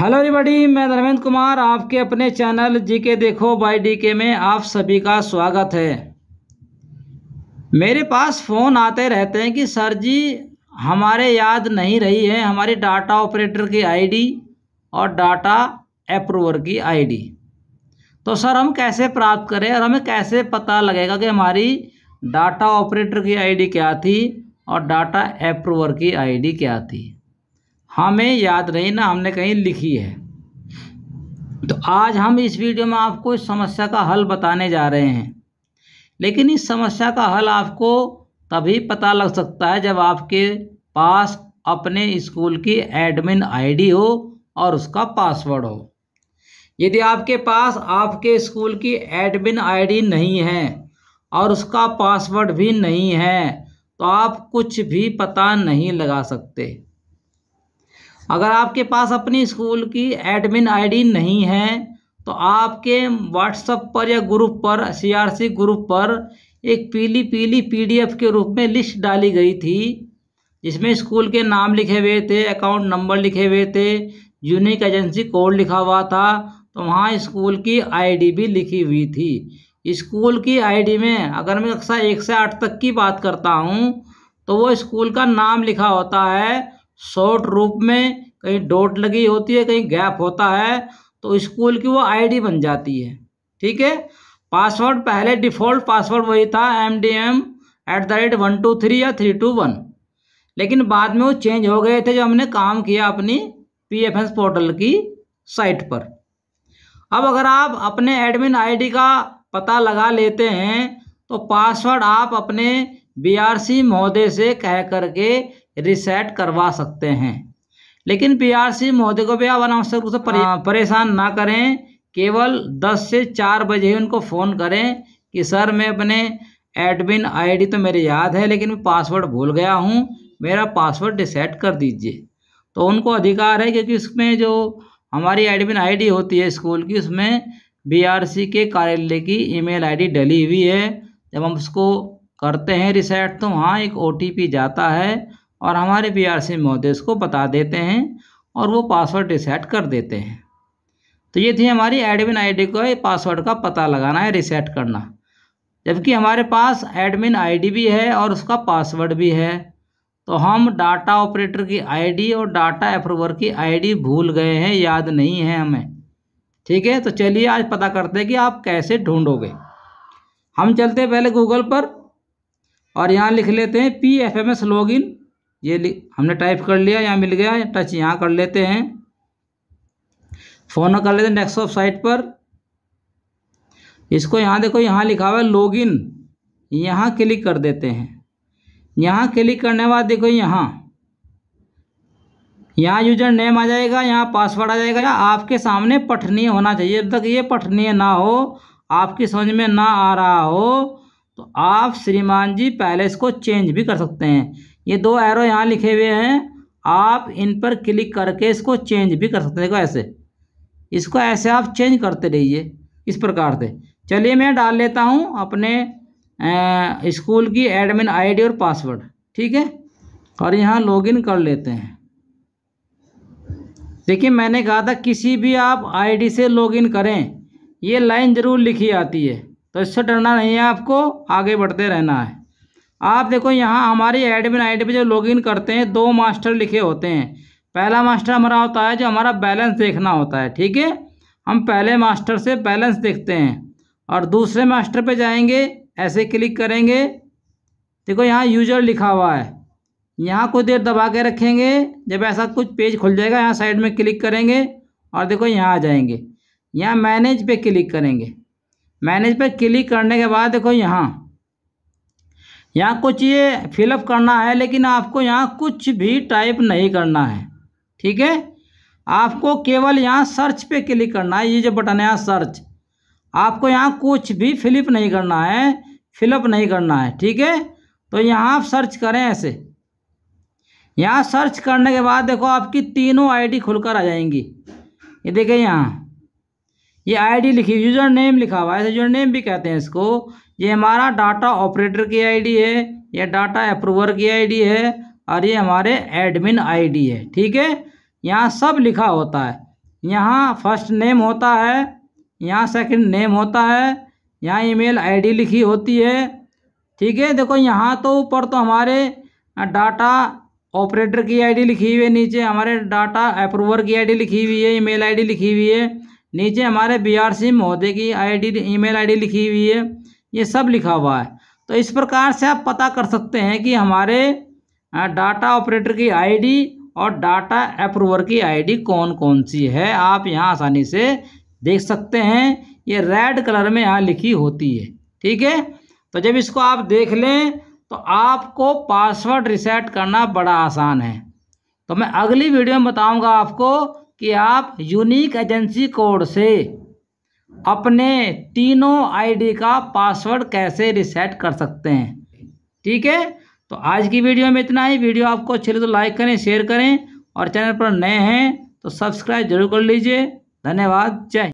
hello everybody मैं धर्मेंद्र कुमार आपके अपने चैनल जी के देखो बाई डी के में आप सभी का स्वागत है मेरे पास फ़ोन आते रहते हैं कि सर जी हमारे याद नहीं रही है हमारी डाटा ऑपरेटर की आईडी और डाटा अप्रूवर की आईडी तो सर हम कैसे प्राप्त करें और हमें कैसे पता लगेगा कि हमारी डाटा ऑपरेटर की आईडी क्या थी और डाटा अप्रूवर की आईडी क्या थी हमें याद रही ना हमने कहीं लिखी है तो आज हम इस वीडियो में आपको इस समस्या का हल बताने जा रहे हैं लेकिन इस समस्या का हल आपको तभी पता लग सकता है जब आपके पास अपने स्कूल की एडमिन आईडी हो और उसका पासवर्ड हो यदि आपके पास आपके स्कूल की एडमिन आईडी नहीं है और उसका पासवर्ड भी नहीं है तो आप कुछ भी पता नहीं लगा सकते अगर आपके पास अपनी स्कूल की एडमिन आईडी नहीं है तो आपके व्हाट्सएप पर या ग्रुप पर सीआरसी ग्रुप पर एक पीली पीली पीडीएफ के रूप में लिस्ट डाली गई थी जिसमें स्कूल के नाम लिखे हुए थे अकाउंट नंबर लिखे हुए थे यूनिक एजेंसी कोड लिखा हुआ था तो वहाँ स्कूल की आईडी भी लिखी हुई थी स्कूल की आईडी में अगर मैं कक्षा एक से आठ तक की बात करता हूँ तो वो स्कूल का नाम लिखा होता है शॉर्ट रूप में कहीं डॉट लगी होती है कहीं गैप होता है तो स्कूल की वो आईडी बन जाती है ठीक है पासवर्ड पहले डिफ़ॉल्ट पासवर्ड वही था M D M at the rate one two three या थ्री टू वन लेकिन बाद में वो चेंज हो गए थे जो हमने काम किया अपनी पी एफ एस पोर्टल की साइट पर अब अगर आप अपने एडमिन आईडी का पता लगा लेते हैं तो पासवर्ड आप अपने बी आर सी महोदय से कह करके रिसेट करवा सकते हैं लेकिन पीआरसी महोदय को भी आप अनावश्यक रूप से परेशान ना करें केवल 10 से 4 बजे ही उनको फ़ोन करें कि सर मैं अपने एडमिन आईडी तो मेरे याद है लेकिन मैं पासवर्ड भूल गया हूँ मेरा पासवर्ड रिसेट कर दीजिए तो उनको अधिकार है क्योंकि उसमें जो हमारी एडमिन आईडी होती है स्कूल की उसमें बीआरसी के कार्यालय की ईमेल आईडी डली हुई है जब हम उसको करते हैं रिसेट तो वहाँ एक ओटीपी जाता है और हमारे पी आर सी महोदय इसको बता देते हैं और वो पासवर्ड रिसेट कर देते हैं तो ये थी हमारी एडमिन आईडी को पासवर्ड का पता लगाना है रिसेट करना जबकि हमारे पास एडमिन आईडी भी है और उसका पासवर्ड भी है तो हम डाटा ऑपरेटर की आईडी और डाटा अप्रूवर की आईडी भूल गए हैं याद नहीं है हमें ठीक है तो चलिए आज पता करते हैं कि आप कैसे ढूंढोगे हम चलते हैं पहले गूगल पर और यहाँ लिख लेते हैं P F M S login ये हमने टाइप कर लिया यहाँ मिल गया टच यहाँ कर लेते हैं फ़ोन कर लेते हैं डेस्कटॉप साइट पर इसको यहाँ देखो यहाँ लिखा हुआ है लॉगिन यहाँ क्लिक कर देते हैं यहाँ क्लिक करने के बाद देखो यहाँ यहाँ यूजर नेम आ जाएगा यहाँ पासवर्ड आ जाएगा आपके सामने पठनीय होना चाहिए जब तक ये पठनीय ना हो आपकी समझ में ना आ रहा हो तो आप श्रीमान जी पहले इसको चेंज भी कर सकते हैं ये दो एरो यहाँ लिखे हुए हैं आप इन पर क्लिक करके इसको चेंज भी कर सकते हैं देखो ऐसे इसको ऐसे आप चेंज करते रहिए इस प्रकार से चलिए मैं डाल लेता हूँ अपने स्कूल की एडमिन आईडी और पासवर्ड ठीक है और यहाँ लॉगिन कर लेते हैं देखिए मैंने कहा था किसी भी आप आईडी से लॉगिन करें ये लाइन ज़रूर लिखी आती है तो इससे डरना नहीं है आपको आगे बढ़ते रहना है आप देखो यहाँ हमारी एडमिन आईडी पे जो लॉगिन करते हैं दो मास्टर लिखे होते हैं पहला मास्टर हमारा होता है जो हमारा बैलेंस देखना होता है ठीक है हम पहले मास्टर से बैलेंस देखते हैं और दूसरे मास्टर पे जाएंगे ऐसे क्लिक करेंगे देखो यहाँ यूजर लिखा हुआ है यहाँ कुछ देर दबा के रखेंगे जब ऐसा कुछ पेज खुल जाएगा यहाँ साइड में क्लिक करेंगे और देखो यहाँ आ जाएंगे यहाँ मैनेज पे क्लिक करेंगे मैनेज पे क्लिक करने के बाद देखो यहाँ यहाँ कुछ ये फिलअप करना है लेकिन आपको यहाँ कुछ भी टाइप नहीं करना है ठीक है आपको केवल यहाँ सर्च पे क्लिक करना है ये जो बटन है यहाँ सर्च आपको यहाँ कुछ भी फिलिप नहीं करना है फिलअप नहीं करना है ठीक है तो यहाँ आप सर्च करें ऐसे यहाँ सर्च करने के बाद देखो आपकी तीनों आईडी खुलकर आ जाएंगी ये देखें यहाँ ये आईडी लिखी यूज़र नेम लिखा हुआ है यूज़र नेम भी कहते हैं इसको ये हमारा डाटा ऑपरेटर की आईडी है यह डाटा अप्रूवर की आईडी है और ये हमारे एडमिन आईडी है ठीक है यहाँ सब लिखा होता है यहाँ फर्स्ट नेम होता है यहाँ सेकंड नेम होता है यहाँ ईमेल आईडी लिखी होती है ठीक है देखो यहाँ तो ऊपर तो हमारे डाटा ऑपरेटर की आईडी लिखी हुई है नीचे हमारे डाटा अप्रूवर की आईडी लिखी हुई है ईमेल आईडी लिखी हुई है नीचे हमारे बीआरसी महोदय की आईडी ईमेल आईडी लिखी हुई है ये सब लिखा हुआ है तो इस प्रकार से आप पता कर सकते हैं कि हमारे डाटा ऑपरेटर की आईडी और डाटा अप्रूवर की आईडी कौन कौन सी है आप यहाँ आसानी से देख सकते हैं ये रेड कलर में यहाँ लिखी होती है ठीक है तो जब इसको आप देख लें तो आपको पासवर्ड रिसेट करना बड़ा आसान है तो मैं अगली वीडियो में बताऊंगा आपको कि आप यूनिक एजेंसी कोड से अपने तीनों आईडी का पासवर्ड कैसे रिसेट कर सकते हैं ठीक है तो आज की वीडियो में इतना ही वीडियो आपको अच्छी लगे तो लाइक करें शेयर करें और चैनल पर नए हैं तो सब्सक्राइब जरूर कर लीजिए धन्यवाद जय